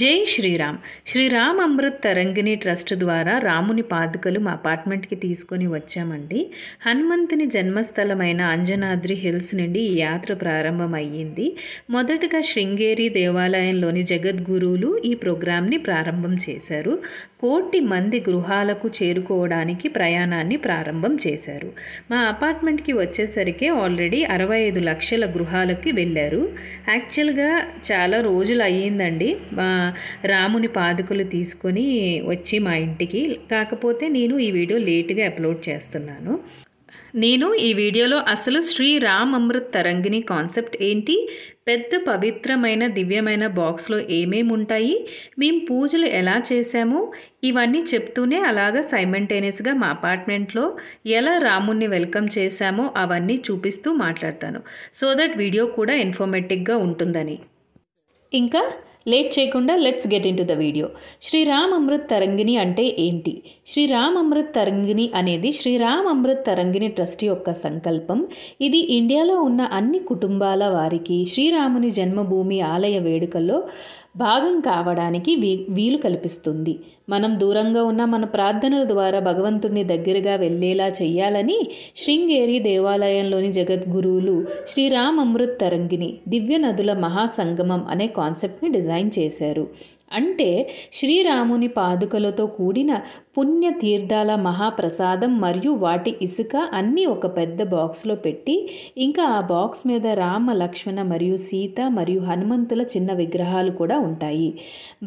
జై శ్రీరామ్ శ్రీరామ్ అమృత్ తరంగిణి ట్రస్ట్ ద్వారా రాముని పాదుకలు మా అపార్ట్మెంట్కి తీసుకొని వచ్చామండి హనుమంతుని జన్మస్థలమైన అంజనాద్రి హిల్స్ నుండి ఈ యాత్ర ప్రారంభమయ్యింది మొదటగా శృంగేరి దేవాలయంలోని జగద్గురువులు ఈ ప్రోగ్రాంని ప్రారంభం చేశారు కోటి మంది గృహాలకు చేరుకోవడానికి ప్రయాణాన్ని ప్రారంభం చేశారు మా అపార్ట్మెంట్కి వచ్చేసరికి ఆల్రెడీ అరవై ఐదు లక్షల గృహాలకి వెళ్ళారు యాక్చువల్గా చాలా రోజులు అయ్యిందండి మా రాముని పాదుకలు తీసుకొని వచ్చి మా ఇంటికి కాకపోతే నేను ఈ వీడియో లేట్గా అప్లోడ్ చేస్తున్నాను నేను ఈ వీడియోలో అసలు శ్రీ రామ్ అమృత్ తరంగిణి కాన్సెప్ట్ ఏంటి పెద్ద పవిత్రమైన దివ్యమైన బాక్స్లో ఏమేమి ఉంటాయి మేము పూజలు ఎలా చేశాము ఇవన్నీ చెప్తూనే అలాగా సైమెంటేనియస్గా మా అపార్ట్మెంట్లో ఎలా రాముణ్ణి వెల్కమ్ చేశామో అవన్నీ చూపిస్తూ మాట్లాడతాను సో దట్ వీడియో కూడా ఇన్ఫర్మేటిక్గా ఉంటుందని ఇంకా లేట్ చేయకుండా let's get into the video Shriram Amrit Tarangini అంటే ఏంటి శ్రీరామ్ అమృత్ తరంగిణి అనేది శ్రీరామ్ అమృత్ తరంగిణి ట్రస్ట్ యొక్క సంకల్పం ఇది ఇండియాలో ఉన్న అన్ని కుటుంబాల వారికి శ్రీరాముని జన్మభూమి ఆలయ వేడుకల్లో భాగం కావడానికి వీ వీలు కల్పిస్తుంది మనం దూరంగా ఉన్న మన ప్రార్థనల ద్వారా భగవంతుడిని దగ్గరగా వెళ్ళేలా చేయాలని శృంగేరి దేవాలయంలోని జగద్గురువులు శ్రీరామ్ అమృత్ తరంగిని దివ్య నదుల మహాసంగమం అనే కాన్సెప్ట్ని డిజైన్ చేశారు అంటే శ్రీరాముని పాదుకలతో కూడిన పుణ్యతీర్థాల మహాప్రసాదం మరియు వాటి ఇసుక అన్నీ ఒక పెద్ద బాక్స్లో పెట్టి ఇంకా ఆ బాక్స్ మీద రామ లక్ష్మణ మరియు సీత మరియు హనుమంతుల చిన్న విగ్రహాలు కూడా ఉంటాయి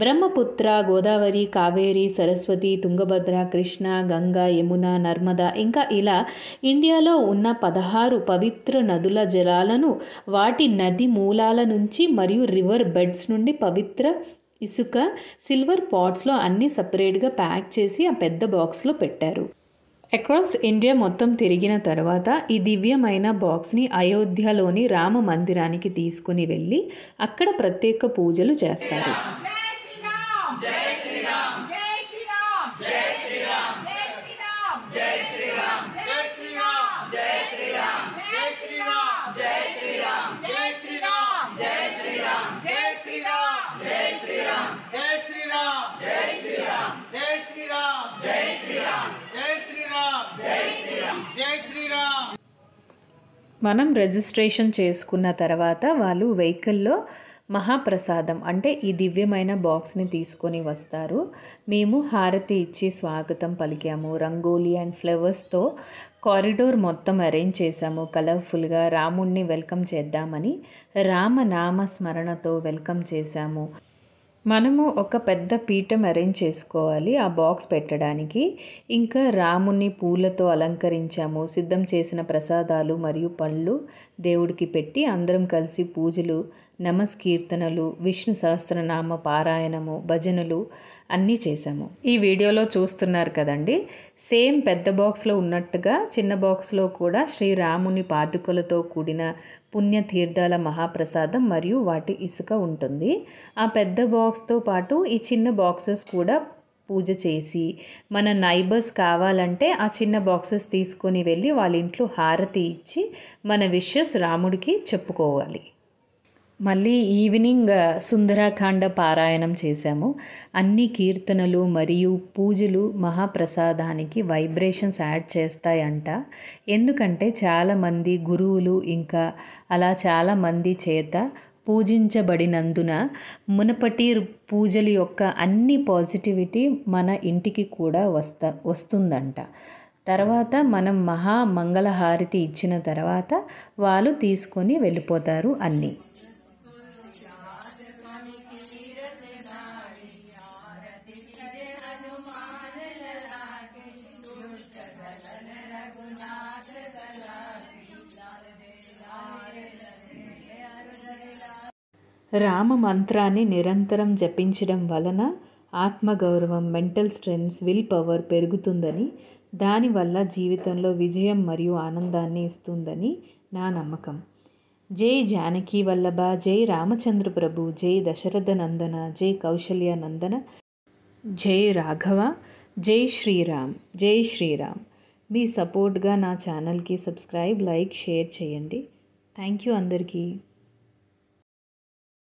బ్రహ్మపుత్ర గోదావరి కావేరి సరస్వతి తుంగభద్ర కృష్ణ గంగా యమున నర్మద ఇంకా ఇలా ఇండియాలో ఉన్న పదహారు పవిత్ర నదుల జలాలను వాటి నది మూలాల నుంచి మరియు రివర్ బెడ్స్ నుండి పవిత్ర ఇసుక సిల్వర్ పాట్స్లో అన్నీ సపరేట్గా ప్యాక్ చేసి ఆ పెద్ద బాక్స్లో పెట్టారు అక్రాస్ ఇండియా మొత్తం తిరిగిన తర్వాత ఈ దివ్యమైన బాక్స్ని అయోధ్యలోని రామ మందిరానికి తీసుకుని వెళ్ళి అక్కడ ప్రత్యేక పూజలు చేస్తారు మనం రిజిస్ట్రేషన్ చేసుకున్న తర్వాత వాళ్ళు వెహికల్లో మహాప్రసాదం అంటే ఈ దివ్యమైన బాక్స్ని తీసుకొని వస్తారు మేము హారతి ఇచ్చి స్వాగతం పలికాము రంగోలీ అండ్ ఫ్లవర్స్తో కారిడోర్ మొత్తం అరేంజ్ చేశాము కలర్ఫుల్గా రాముణ్ణి వెల్కమ్ చేద్దామని రామనామ స్మరణతో వెల్కమ్ చేశాము మనము ఒక పెద్ద పీఠం అరేంజ్ చేసుకోవాలి ఆ బాక్స్ పెట్టడానికి ఇంకా రాముని పూలతో అలంకరించాము సిద్ధం చేసిన ప్రసాదాలు మరియు పళ్ళు దేవుడికి పెట్టి అందరం కలిసి పూజలు నమస్కీర్తనలు విష్ణు సహస్రనామ పారాయణము భజనలు అన్నీ చేశాము ఈ వీడియోలో చూస్తున్నారు కదండి సేమ్ పెద్ద బాక్స్లో ఉన్నట్టుగా చిన్న బాక్స్లో కూడా శ్రీరాముని పాతుకలతో కూడిన పుణ్యతీర్థాల మహాప్రసాదం మరియు వాటి ఇసుక ఉంటుంది ఆ పెద్ద బాక్స్తో పాటు ఈ చిన్న బాక్సెస్ కూడా పూజ చేసి మన నైబర్స్ కావాలంటే ఆ చిన్న బాక్సెస్ తీసుకొని వెళ్ళి వాళ్ళ ఇంట్లో హారతి ఇచ్చి మన విషస్ రాముడికి చెప్పుకోవాలి మళ్ళీ ఈవినింగ్ సుందరాఖాండ పారాయణం చేశాము అన్ని కీర్తనలు మరియు పూజలు మహాప్రసాదానికి వైబ్రేషన్స్ యాడ్ చేస్తాయంట ఎందుకంటే చాలామంది గురువులు ఇంకా అలా చాలామంది చేత పూజించబడినందున మునపటి పూజల యొక్క అన్ని పాజిటివిటీ మన ఇంటికి కూడా వస్తా వస్తుందంట తర్వాత మనం మహా మంగళహారతి ఇచ్చిన తర్వాత వాళ్ళు తీసుకొని వెళ్ళిపోతారు అన్నీ रघुनाथ రామ మంత్రాన్ని నిరంతరం జపించడం వలన ఆత్మగౌరవం మెంటల్ స్ట్రెంగ్స్ విల్ పవర్ పెరుగుతుందని దానివల్ల జీవితంలో విజయం మరియు ఆనందాన్ని ఇస్తుందని నా నమ్మకం జై జానకి వల్లభ జై రామచంద్ర ప్రభు జై దశరథ నందన జై కౌశల్య నందన జై రాఘవ జై శ్రీరామ్ జై శ్రీరామ్ మీ సపోర్ట్గా నా ఛానల్కి సబ్స్క్రైబ్ లైక్ షేర్ చేయండి థ్యాంక్ యూ అందరికీ